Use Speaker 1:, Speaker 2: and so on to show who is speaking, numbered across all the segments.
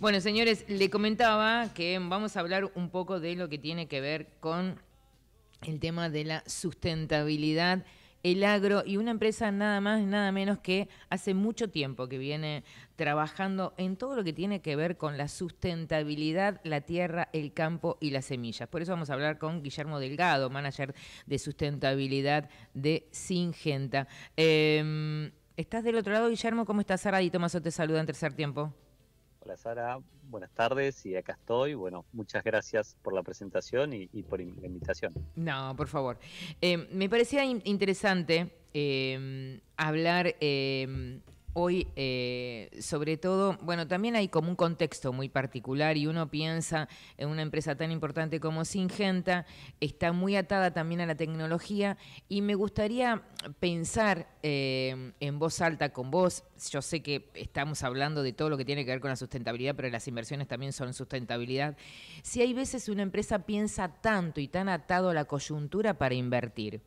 Speaker 1: Bueno, señores, le comentaba que mm, vamos a hablar un poco de lo que tiene que ver con el tema de la sustentabilidad, el agro y una empresa nada más, y nada menos que hace mucho tiempo que viene trabajando en todo lo que tiene que ver con la sustentabilidad, la tierra, el campo y las semillas. Por eso vamos a hablar con Guillermo Delgado, manager de sustentabilidad de Singenta. Em, ¿Estás del otro lado, Guillermo? ¿Cómo estás? Sara y Tomaso te saluda en tercer tiempo.
Speaker 2: Hola Sara, buenas tardes y acá estoy. Bueno, muchas gracias por la presentación y, por la invitación.
Speaker 1: No, por favor. Eh, me parecía interesante eh, hablar eh, hoy, eh, sobre todo, bueno, también hay como un contexto muy particular y uno piensa en una empresa tan importante como Singenta, está muy atada también a la tecnología y me gustaría pensar eh, en voz alta con vos, yo sé que estamos hablando de todo lo que tiene que ver con la sustentabilidad, pero las inversiones también son sustentabilidad, si hay veces una empresa piensa tanto y tan atado a la coyuntura para invertir.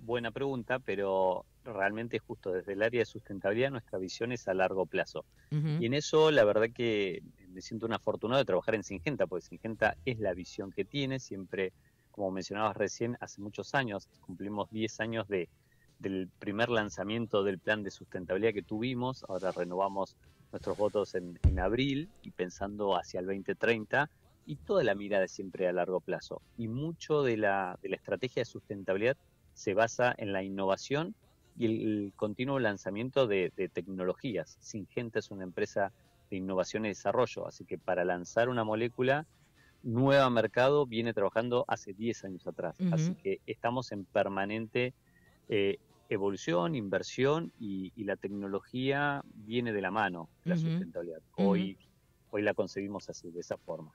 Speaker 2: Buena pregunta, pero realmente justo desde el área de sustentabilidad nuestra visión es a largo plazo. Y en eso la verdad que me siento un afortunado de trabajar en Singenta, porque Singenta es la visión que tiene, siempre, como mencionabas recién, hace muchos años, cumplimos 10 años de, del primer lanzamiento del plan de sustentabilidad que tuvimos, ahora renovamos nuestros votos en, en abril y pensando hacia el 2030 y toda la mirada siempre a largo plazo. Y mucho de la, de la estrategia de sustentabilidad se basa en la innovación y el, continuo lanzamiento de, tecnologías. Singenta es una empresa de innovación y desarrollo, así que para lanzar una molécula nueva mercado viene trabajando hace 10 años atrás. Así que estamos en permanente eh, evolución, inversión y, la tecnología viene de la mano, la sustentabilidad. Hoy hoy la concebimos así, de esa forma.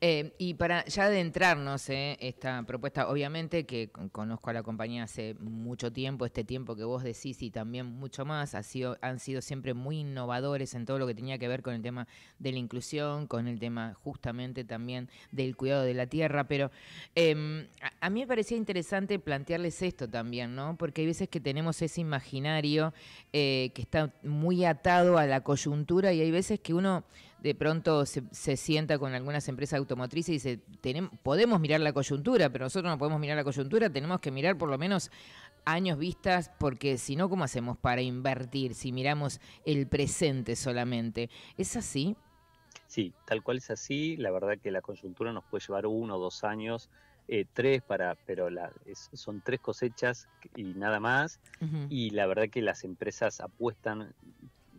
Speaker 1: Eh, y para ya adentrarnos en eh, esta propuesta, obviamente que conozco a la compañía hace mucho tiempo, este tiempo que vos decís y también mucho más, ha sido, han sido siempre muy innovadores en todo lo que tenía que ver con el tema de la inclusión, con el tema justamente también del cuidado de la tierra, pero em, a, mí me parecía interesante plantearles esto también, ¿no? Porque hay veces que tenemos ese imaginario eh, que está muy atado a la coyuntura y hay veces que uno de pronto se, sienta con algunas empresas automotrices y dice, tenemos, podemos mirar la coyuntura, pero nosotros no podemos mirar la coyuntura, tenemos que mirar por lo menos años vistas, porque si no, ¿cómo hacemos para invertir si miramos el presente solamente? ¿Es así?
Speaker 2: Sí, tal cual es así. La verdad que la coyuntura nos puede llevar uno o dos años eh, tres para, pero son tres cosechas y nada más. Y la verdad que las empresas apuestan,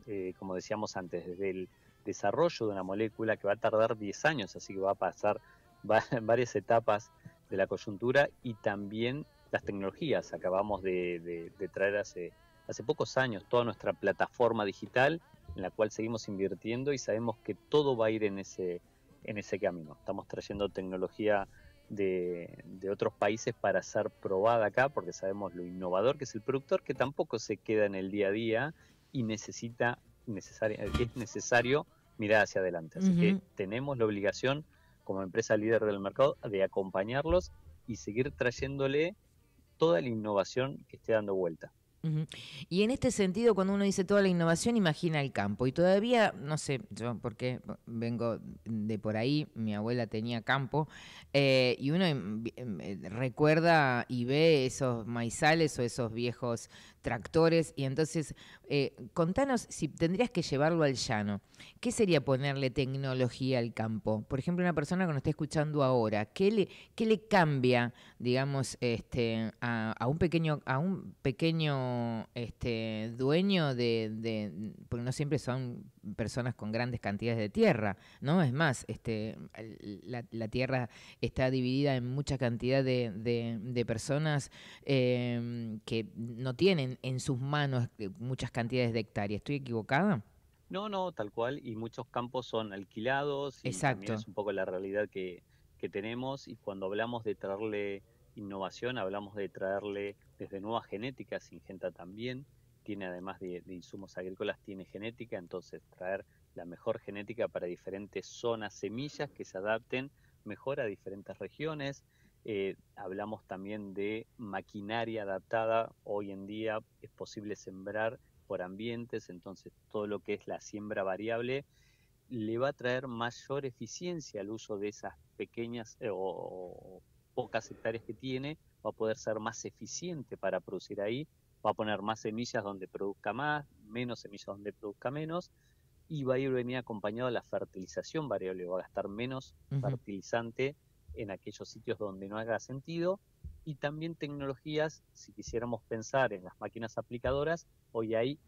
Speaker 2: eh, como decíamos antes, desde el desarrollo de una molécula que va a tardar 10 años, así que va a pasar varias etapas de la coyuntura y también las tecnologías. Acabamos de, traer hace, hace pocos años toda nuestra plataforma digital en la cual seguimos invirtiendo y sabemos que todo va a ir en ese, en ese camino. Estamos trayendo tecnología de, de, otros países para ser probada acá, porque sabemos lo innovador que es el productor, que tampoco se queda en el día a día y necesita es necesario mirar hacia adelante. Así que tenemos la obligación, como empresa líder del mercado, de acompañarlos y seguir trayéndole toda la innovación que esté dando vuelta.
Speaker 1: Y en este sentido, cuando uno dice toda la innovación, imagina el campo. Y todavía, no sé, yo porque vengo de por ahí, mi abuela tenía campo, eh, y uno em, em, eh, recuerda y ve esos maizales o esos viejos tractores. Y entonces, eh, contanos si tendrías que llevarlo al llano. ¿Qué sería ponerle tecnología al campo? Por ejemplo, una persona que nos está escuchando ahora, ¿qué le, qué le cambia, digamos, este, a, a un pequeño, a un pequeño este, dueño de, porque no siempre son personas con grandes cantidades de tierra, ¿no? Es más, este, la, tierra está dividida en mucha cantidad de, personas em, que no tienen en sus manos eh, muchas cantidades de hectáreas. ¿Estoy equivocada?
Speaker 2: No, no, tal cual, y muchos campos son alquilados, y Exacto. es un poco la realidad que, que tenemos, y cuando hablamos de traerle innovación hablamos de traerle desde nuevas genéticas, Ingenta también tiene además de, insumos agrícolas, tiene genética, entonces traer la mejor genética para diferentes zonas, semillas que se adapten mejor a diferentes regiones. Eh, hablamos también de maquinaria adaptada, hoy en día es posible sembrar por ambientes, entonces todo lo que es la siembra variable le va a traer mayor eficiencia al uso de esas pequeñas eh, o, pocas hectáreas que tiene, va a poder ser más eficiente para producir ahí, va a poner más semillas donde produzca más, menos semillas donde produzca menos, y va a ir venir acompañado de la fertilización variable, va a gastar menos fertilizante en aquellos sitios donde no haga sentido, y también tecnologías, si quisiéramos pensar en las máquinas aplicadoras, hoy hay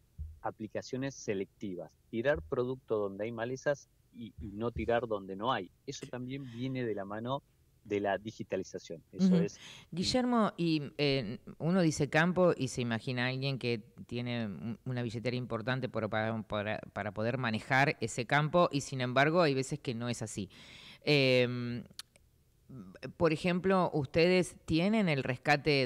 Speaker 2: aplicaciones selectivas, tirar producto donde hay malezas y no tirar donde no hay. Eso también viene de la mano de la digitalización. Eso es.
Speaker 1: Guillermo, y eh, uno dice campo y se imagina a alguien que tiene una billetera importante para, para, poder manejar ese campo y sin embargo hay veces que no es así. Em, por ejemplo, ustedes tienen el rescate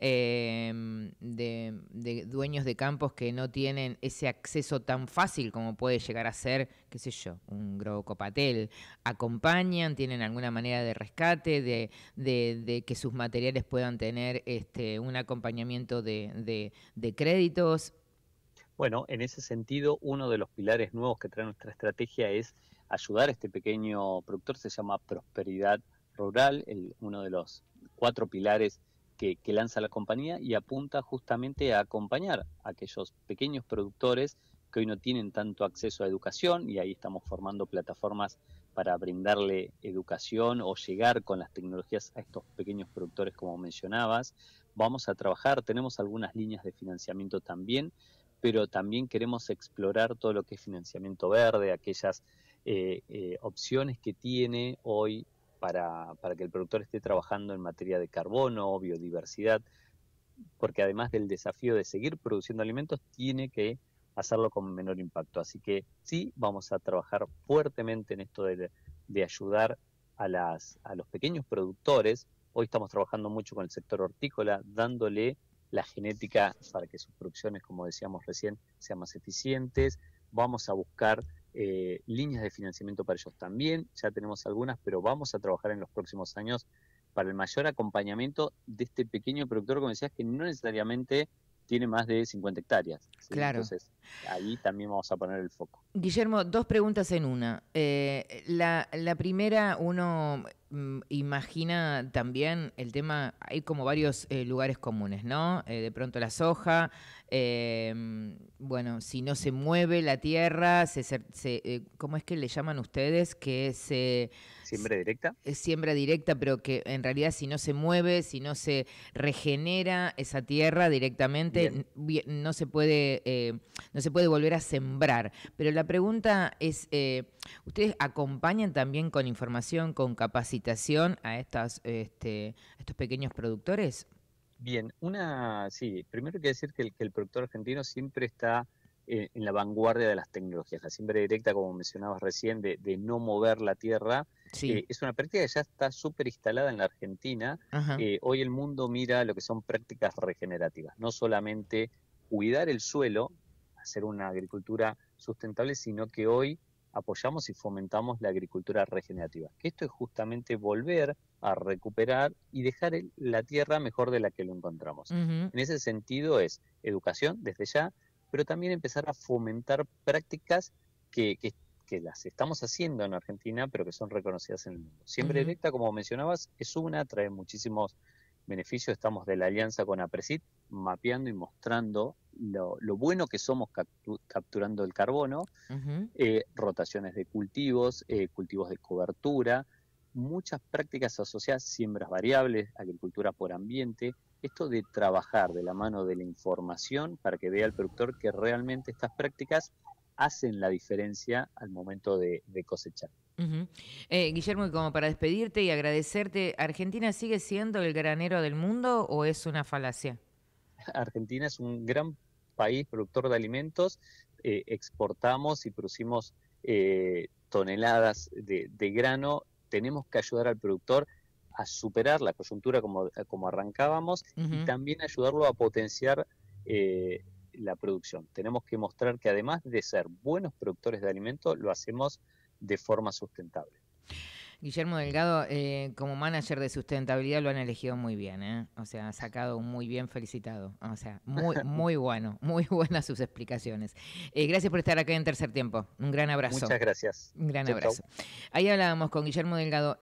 Speaker 1: em, de, dueños de campos que no tienen ese acceso tan fácil como puede llegar a ser, qué sé yo, un grocopatel. ¿Acompañan? ¿Tienen alguna manera de rescate, de, que sus materiales puedan tener este, un acompañamiento de
Speaker 2: créditos? Bueno, en ese sentido, uno de los pilares nuevos que trae nuestra estrategia es ayudar a este pequeño productor se llama Prosperidad Rural, uno de los cuatro pilares que, que, lanza la compañía y apunta justamente a acompañar a aquellos pequeños productores que hoy no tienen tanto acceso a educación y ahí estamos formando plataformas para brindarle educación o llegar con las tecnologías a estos pequeños productores como mencionabas. Vamos a trabajar, tenemos algunas líneas de financiamiento también, pero también queremos explorar todo lo que es financiamiento verde, aquellas eh, eh, opciones que tiene hoy para, que el productor esté trabajando en materia de carbono, biodiversidad, porque además del desafío de seguir produciendo alimentos, tiene que hacerlo con menor impacto. Así que sí, vamos a trabajar fuertemente en esto de, ayudar a, a los pequeños productores. Hoy estamos trabajando mucho con el sector hortícola, dándole la genética para que sus producciones, como decíamos recién, sean más eficientes. Vamos a buscar eh, líneas de financiamiento para ellos también, ya tenemos algunas, pero vamos a trabajar en los próximos años para el mayor acompañamiento de este pequeño productor, como decías, que no necesariamente tiene más de 50 hectáreas. Claro. Entonces, ahí también vamos a poner el foco.
Speaker 1: Guillermo, dos preguntas en una. Eh, la, primera, uno mm, imagina también el tema, hay como varios eh, lugares comunes, ¿no? Eh, de pronto la soja, bueno, si no se mueve la tierra, se, ¿cómo es que le llaman ustedes? Que se...
Speaker 2: ¿Siembra directa?
Speaker 1: Es siembra directa, pero que en realidad si no se mueve, si no se regenera esa tierra directamente, no se puede, eh, no se puede volver a sembrar. Pero la pregunta es, eh, ¿ustedes acompañan también con información, con capacitación a estas, este, estos pequeños productores?
Speaker 2: Bien, una, sí, primero hay que decir que el, que el productor argentino siempre está eh, en, la vanguardia de las tecnologías. La siembra directa, como mencionabas recién, de, no mover la tierra, eh, es una práctica que ya está súper instalada en la Argentina. Eh, hoy el mundo mira lo que son prácticas regenerativas, no solamente cuidar el suelo, hacer una agricultura sustentable, sino que hoy apoyamos y fomentamos la agricultura regenerativa, esto es justamente volver a recuperar y dejar la tierra mejor de la que lo encontramos. En ese sentido es educación desde ya, pero también empezar a fomentar prácticas que, las estamos haciendo en Argentina, pero que son reconocidas en el mundo. Siempre como mencionabas, es una, trae muchísimos beneficios. Estamos de la alianza con Aprecit mapeando y mostrando lo, bueno que somos capturando el carbono, eh, rotaciones de cultivos, eh, cultivos de cobertura, muchas prácticas asociadas siembras variables, agricultura por ambiente, esto de trabajar de la mano de la información para que vea el productor que realmente estas prácticas hacen la diferencia al momento de, cosechar.
Speaker 1: Eh, Guillermo, y como para despedirte y agradecerte, ¿Argentina sigue siendo el granero del mundo o es una falacia?
Speaker 2: Argentina es un gran país productor de alimentos, eh, exportamos y producimos eh, toneladas de grano tenemos que ayudar al productor a superar la coyuntura como, como arrancábamos y también ayudarlo a potenciar eh, la producción. Tenemos que mostrar que además de ser buenos productores de alimentos, lo hacemos de forma sustentable.
Speaker 1: Guillermo Delgado, eh, como manager de sustentabilidad, lo han elegido muy bien, ¿eh? O sea, ha sacado muy bien felicitado. O sea, muy, muy bueno, muy buenas sus explicaciones. Eh, gracias por estar acá en Tercer Tiempo. Un gran abrazo. Muchas gracias. Un gran abrazo. Ahí hablábamos con Guillermo Delgado.